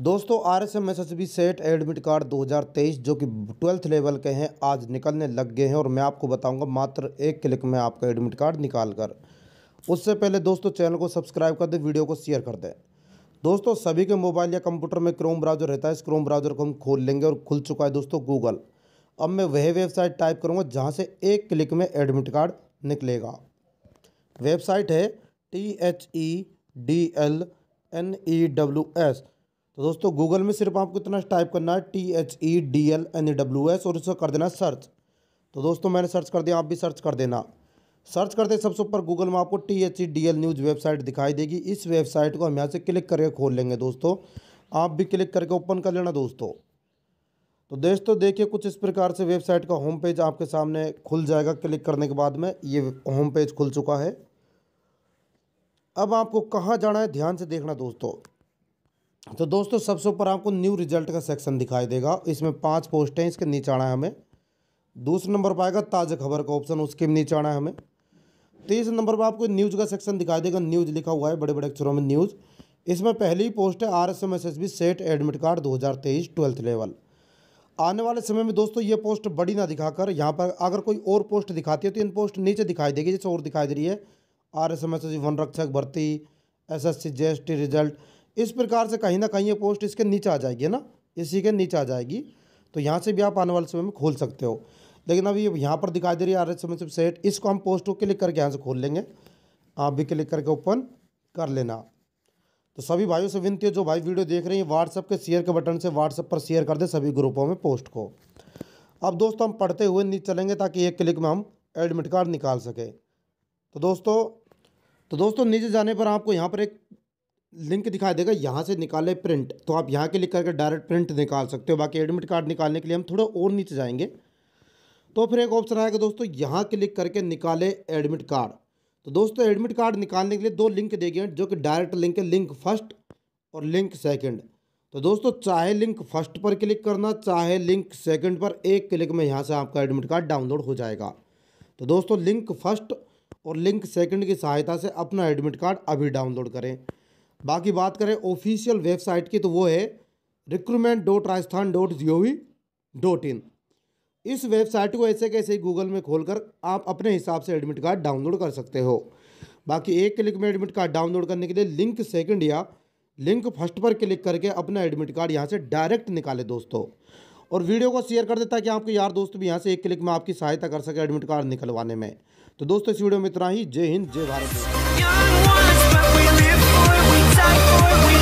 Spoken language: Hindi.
दोस्तों R S M S S B set admit card 2023 जो कि ट्वेल्थ लेवल के हैं आज निकलने लग गए हैं और मैं आपको बताऊंगा मात्र एक क्लिक में आपका एडमिट कार्ड निकाल कर उससे पहले दोस्तों चैनल को सब्सक्राइब कर दें वीडियो को शेयर कर दें दोस्तों सभी के मोबाइल या कंप्यूटर में क्रोम ब्राउजर रहता है इस क्रोम ब्राउजर को हम खोल लेंगे और खुल चुका है दोस्तों गूगल अब मैं वह वेबसाइट टाइप करूँगा जहाँ से एक क्लिक में एडमिट कार्ड निकलेगा वेबसाइट है T H E D L N E W S तो दोस्तों गूगल में सिर्फ आपको इतना टाइप करना है T H E D L N E W S और उसका कर देना सर्च तो दोस्तों मैंने सर्च कर दिया आप भी सर्च कर देना सर्च करते सबसे ऊपर गूगल में आपको T H E D L news website दिखाई देगी इस वेबसाइट को हम यहाँ से क्लिक करके खोल लेंगे दोस्तों आप भी क्लिक करके ओपन कर लेना दोस्तों तो दोस्तों देखिए कुछ इस प्रकार से वेबसाइट का होम पेज आपके सामने खुल जाएगा क्लिक करने के बाद में ये होम पेज खुल चुका है अब आपको कहाँ जाना है ध्यान से देखना दोस्तों तो दोस्तों सबसे ऊपर आपको न्यू रिजल्ट का सेक्शन दिखाई देगा इसमें पांच पोस्ट हैं इसके नीचे आना है हमें दूसरे नंबर पर आएगा ताज़ा खबर का ऑप्शन उसके नीचे आना है हमें तीसरे नंबर पर आपको न्यूज़ का सेक्शन दिखाई देगा न्यूज़ लिखा हुआ है बड़े बड़े अक्षरों में न्यूज़ इसमें पहली पोस्ट है R S M S S B set admit card दो हज़ार तेईस ट्वेल्थ लेवल आने वाले समय में दोस्तों ये पोस्ट बड़ी ना दिखाकर यहाँ पर अगर कोई और पोस्ट दिखाती है तो इन पोस्ट नीचे दिखाई देगी जैसे और दिखाई दे रही है R S M S S वन रक्षक भर्ती S S C G S T result इस प्रकार से कहीं ना कहीं ये पोस्ट इसके नीचे आ जाएगी है ना इसी के नीचे आ जाएगी तो यहाँ से भी आप आने वाले समय में खोल सकते हो लेकिन अभी यहाँ पर दिखाई दे रही है आर समय समरशिप सेट इसको हम पोस्ट को क्लिक करके यहाँ से खोल लेंगे आप भी क्लिक करके ओपन कर लेना तो सभी भाइयों से विनती है जो भाई वीडियो देख रहे हैं व्हाट्सअप के शेयर के बटन से व्हाट्सअप पर शेयर कर दे सभी ग्रुपों में पोस्ट को अब दोस्तों हम पढ़ते हुए नीचे चलेंगे ताकि एक क्लिक में हम एडमिट कार्ड निकाल सकें तो दोस्तों तो दोस्तों नीचे जाने पर आपको यहाँ पर एक लिंक दिखाई देगा यहाँ से निकाले प्रिंट तो आप यहाँ के लिख करके डायरेक्ट प्रिंट निकाल सकते हो बाकी एडमिट कार्ड निकालने के लिए हम थोड़ा और नीचे जाएंगे तो फिर एक ऑप्शन आएगा दोस्तों यहाँ क्लिक करके निकाले एडमिट कार्ड तो दोस्तों एडमिट कार्ड निकालने के लिए दो लिंक देगी गए जो कि डायरेक्ट लिंक है लिंक फर्स्ट और लिंक सेकंड तो दोस्तों चाहे लिंक फर्स्ट पर क्लिक करना चाहे लिंक सेकंड पर एक क्लिक में यहाँ से आपका एडमिट कार्ड डाउनलोड हो जाएगा तो दोस्तों लिंक फर्स्ट और लिंक सेकेंड की सहायता से अपना एडमिट कार्ड अभी डाउनलोड करें बाकी बात करें ऑफिशियल वेबसाइट की तो वो है recruitment dot Rajasthan dot G O V dot in इस वेबसाइट को ऐसे कैसे गूगल में खोलकर आप अपने हिसाब से एडमिट कार्ड डाउनलोड कर सकते हो बाकी एक क्लिक में एडमिट कार्ड डाउनलोड करने के लिए लिंक सेकंड या लिंक फर्स्ट पर क्लिक करके अपना एडमिट कार्ड यहाँ से डायरेक्ट निकाले दोस्तों और वीडियो को शेयर कर देता है कि आपके यार दोस्त भी यहाँ से एक क्लिक में आपकी सहायता कर सके एडमिट कार्ड निकलवाने में तो दोस्तों इस वीडियो में इतना ही जय हिंद जय भारत time for we